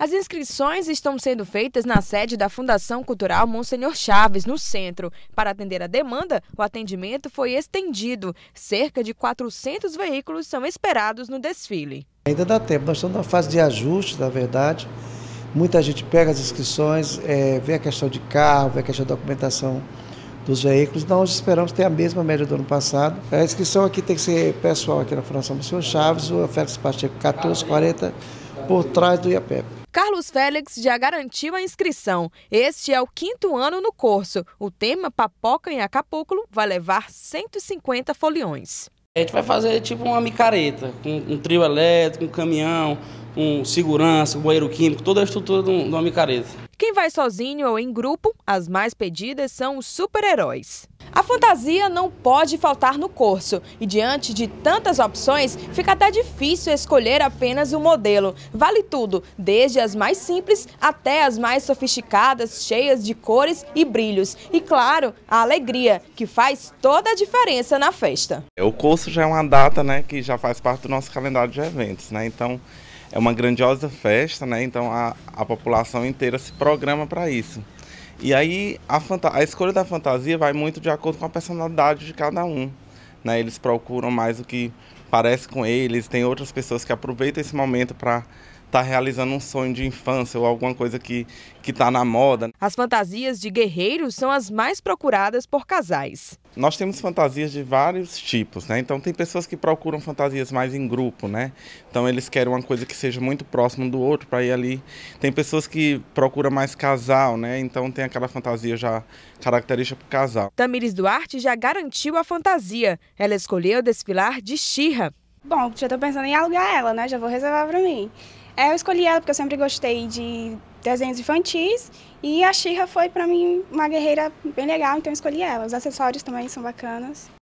As inscrições estão sendo feitas na sede da Fundação Cultural Monsenhor Chaves, no centro. Para atender a demanda, o atendimento foi estendido. Cerca de 400 veículos são esperados no desfile. Ainda dá tempo, nós estamos na fase de ajuste, na verdade. Muita gente pega as inscrições, é, vê a questão de carro, vê a questão da documentação dos veículos. Nós esperamos ter a mesma média do ano passado. A inscrição aqui tem que ser pessoal aqui na Fundação Monsenhor Chaves, o Félix Pacheco 1440, por trás do IAPEP. Carlos Félix já garantiu a inscrição. Este é o quinto ano no curso. O tema Papoca em Acapulco vai levar 150 foliões. A gente vai fazer tipo uma micareta, com um trio elétrico, um caminhão, um segurança, um banheiro químico, toda a estrutura de uma micareta. Quem vai sozinho ou em grupo, as mais pedidas são os super-heróis. A fantasia não pode faltar no curso e, diante de tantas opções, fica até difícil escolher apenas um modelo. Vale tudo, desde as mais simples até as mais sofisticadas, cheias de cores e brilhos. E, claro, a alegria, que faz toda a diferença na festa. É, o curso já é uma data né, que já faz parte do nosso calendário de eventos, né? então é uma grandiosa festa, né? então a, a população inteira se programa para isso. E aí a, a escolha da fantasia vai muito de acordo com a personalidade de cada um. Né? Eles procuram mais o que parece com eles, tem outras pessoas que aproveitam esse momento para está realizando um sonho de infância ou alguma coisa que está na moda. As fantasias de guerreiros são as mais procuradas por casais. Nós temos fantasias de vários tipos, né? Então tem pessoas que procuram fantasias mais em grupo, né? Então eles querem uma coisa que seja muito próximo do outro para ir ali. Tem pessoas que procuram mais casal, né? Então tem aquela fantasia já característica para casal. Tamires Duarte já garantiu a fantasia. Ela escolheu desfilar de xirra. Bom, já estou pensando em alugar ela, né? Já vou reservar para mim. É, eu escolhi ela porque eu sempre gostei de desenhos infantis e a Xirra foi para mim uma guerreira bem legal, então eu escolhi ela. Os acessórios também são bacanas.